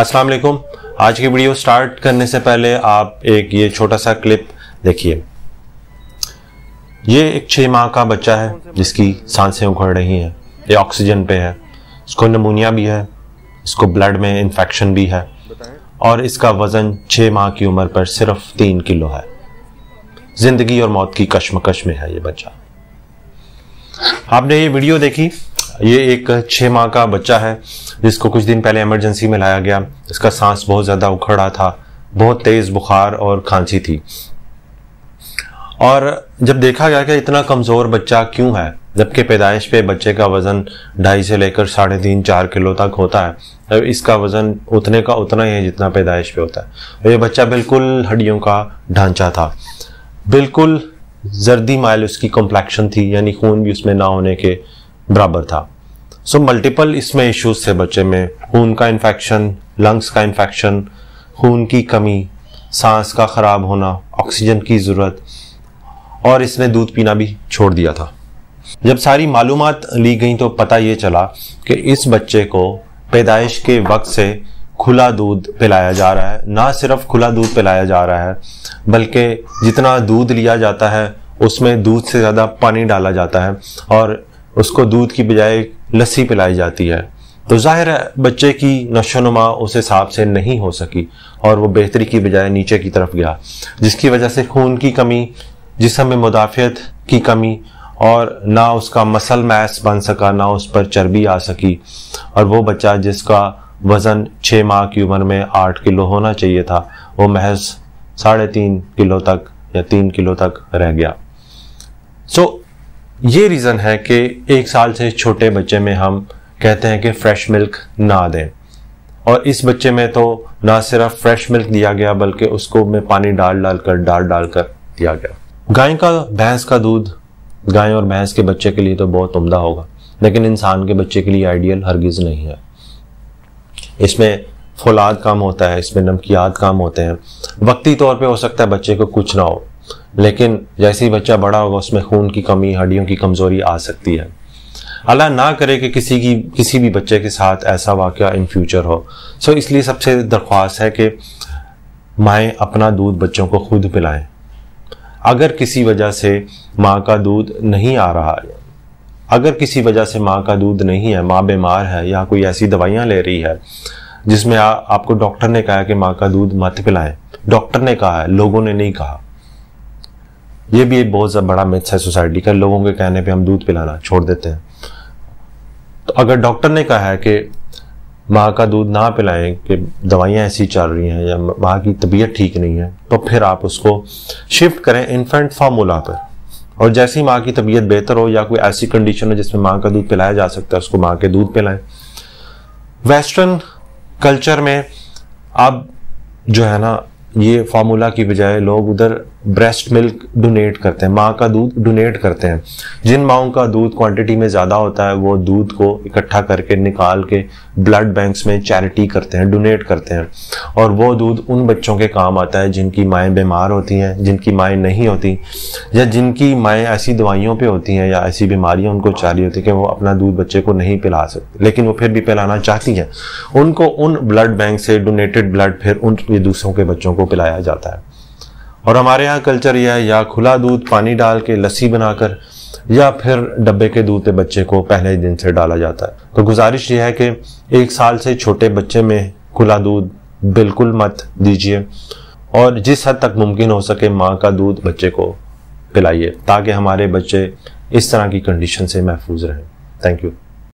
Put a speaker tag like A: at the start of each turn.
A: अस्सलाम वालेकुम आज की वीडियो स्टार्ट करने से पहले आप एक ये छोटा सा क्लिप देखिए ये एक छः माह का बच्चा है जिसकी सांसें उखड़ रही हैं ये ऑक्सीजन पे है इसको नमूनिया भी है इसको ब्लड में इन्फेक्शन भी है और इसका वज़न छः माह की उम्र पर सिर्फ तीन किलो है ज़िंदगी और मौत की कश्मकश में है ये बच्चा आपने ये वीडियो देखी ये एक छः माह का बच्चा है जिसको कुछ दिन पहले इमरजेंसी में लाया गया इसका सांस बहुत ज़्यादा उखड़ा था बहुत तेज़ बुखार और खांसी थी और जब देखा गया कि इतना कमज़ोर बच्चा क्यों है जबकि पैदाइश पे बच्चे का वज़न ढाई से लेकर साढ़े तीन चार किलो तक होता है अब तो इसका वज़न उतने का उतना ही है जितना पैदाइश पे होता है और ये बच्चा बिल्कुल हड्डियों का ढांचा था बिल्कुल जर्दी माइल उसकी कॉम्प्लेक्शन थी यानी खून भी उसमें ना होने के बराबर था सो मल्टीपल इसमें इश्यूज थे बच्चे में खून का इन्फेक्शन लंग्स का इन्फेक्शन खून की कमी सांस का ख़राब होना ऑक्सीजन की ज़रूरत और इसने दूध पीना भी छोड़ दिया था जब सारी मालूम ली गई तो पता ये चला कि इस बच्चे को पैदाइश के वक्त से खुला दूध पिलाया जा रहा है ना सिर्फ खुला दूध पिलाया जा रहा है बल्कि जितना दूध लिया जाता है उसमें दूध से ज़्यादा पानी डाला जाता है और उसको दूध की बजाय लस्सी पिलाई जाती है तो जाहिर है बच्चे की नशोनुमा उस हिसाब से नहीं हो सकी और वो बेहतरी की बजाय नीचे की तरफ गया जिसकी वजह से खून की कमी जिसम में मुदाफियत की कमी और ना उसका मसल मैस बन सका ना उस पर चर्बी आ सकी और वो बच्चा जिसका वज़न छः माह की उम्र में आठ किलो होना चाहिए था वो महज साढ़े तीन किलो तक या तीन किलो तक रह गया सो so, ये रीज़न है कि एक साल से छोटे बच्चे में हम कहते हैं कि फ्रेश मिल्क ना दें और इस बच्चे में तो ना सिर्फ फ्रेश मिल्क दिया गया बल्कि उसको में पानी डाल डाल कर डाल डाल कर दिया गया गाय का भैंस का दूध गाय और भैंस के बच्चे के लिए तो बहुत उम्दा होगा लेकिन इंसान के बच्चे के लिए आइडियल हरगिज़ नहीं है इसमें फौलाद काम होता है इसमें नमकियात काम होते हैं वक्ती तौर पे हो सकता है बच्चे को कुछ ना हो लेकिन जैसे ही बच्चा बड़ा होगा उसमें खून की कमी हड्डियों की कमज़ोरी आ सकती है अल्लाह ना करे कि किसी की किसी भी बच्चे के साथ ऐसा वाक्य इन फ्यूचर हो सो इसलिए सबसे दरख्वास्त है कि माएँ अपना दूध बच्चों को खुद पिलाएं अगर किसी वजह से माँ का दूध नहीं आ रहा है अगर किसी वजह से माँ का दूध नहीं है माँ बीमार है या कोई ऐसी दवाइयाँ ले रही है जिसमें आ, आपको डॉक्टर ने कहा कि माँ का दूध मत पिलाएं डॉक्टर ने कहा है लोगों ने नहीं कहा ये भी बहुत बड़ा मिथ्स है सोसाइटी का लोगों के कहने पे हम दूध पिलाना छोड़ देते हैं तो अगर डॉक्टर ने कहा है कि माँ का दूध ना पिलाएं कि दवाइयाँ ऐसी चल रही हैं या माँ की तबीयत ठीक नहीं है तो फिर आप उसको शिफ्ट करें इन्फेंट फार्मूला पर और जैसे ही माँ की तबीयत बेहतर हो या कोई ऐसी कंडीशन हो जिसमें माँ का दूध पिलाया जा सकता है उसको माँ के दूध पिलाएं वेस्टर्न कल्चर में अब जो है ना ये फार्मूला की बजाय लोग उधर ब्रेस्ट मिल्क डोनेट करते हैं माँ का दूध डोनेट करते हैं जिन माओ का दूध क्वांटिटी में ज़्यादा होता है वो दूध को इकट्ठा करके निकाल के ब्लड बैंक्स में चैरिटी करते हैं डोनेट करते हैं और वो दूध उन बच्चों के काम आता है जिनकी माएँ बीमार होती हैं जिनकी माएँ नहीं होती या जिनकी माएँ ऐसी दवाइयों पर होती हैं या ऐसी बीमारियाँ उनको रही होती कि वो अपना दूध बच्चे को नहीं पिला सकते लेकिन वो फिर भी पिलाना चाहती हैं उनको उन ब्लड बैंक से डोनेटेड ब्लड फिर उन दूसरों के बच्चों को पिलाया जाता है और हमारे यहाँ कल्चर यह है या खुला दूध पानी डाल के लस्सी बनाकर या फिर डब्बे के दूध के बच्चे को पहले दिन से डाला जाता है तो गुजारिश यह है कि एक साल से छोटे बच्चे में खुला दूध बिल्कुल मत दीजिए और जिस हद तक मुमकिन हो सके माँ का दूध बच्चे को पिलाइए ताकि हमारे बच्चे इस तरह की कंडीशन से महफूज रहें थैंक यू